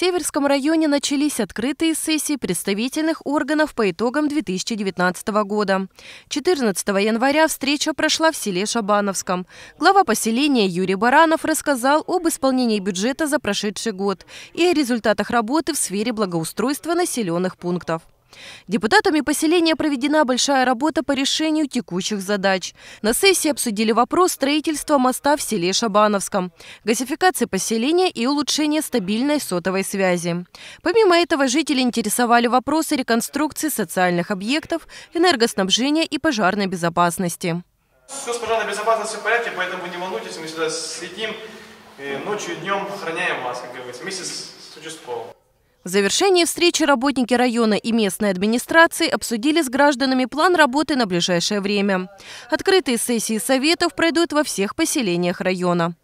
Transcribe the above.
Северском районе начались открытые сессии представительных органов по итогам 2019 года. 14 января встреча прошла в селе Шабановском. Глава поселения Юрий Баранов рассказал об исполнении бюджета за прошедший год и о результатах работы в сфере благоустройства населенных пунктов. Депутатами поселения проведена большая работа по решению текущих задач. На сессии обсудили вопрос строительства моста в селе Шабановском, газификации поселения и улучшения стабильной сотовой связи. Помимо этого, жители интересовали вопросы реконструкции социальных объектов, энергоснабжения и пожарной безопасности. Все с пожарной безопасностью в порядке, поэтому не волнуйтесь, мы всегда следим, э, ночью и днем охраняем вас, как говорится, вместе с участковым. В завершении встречи работники района и местной администрации обсудили с гражданами план работы на ближайшее время. Открытые сессии советов пройдут во всех поселениях района.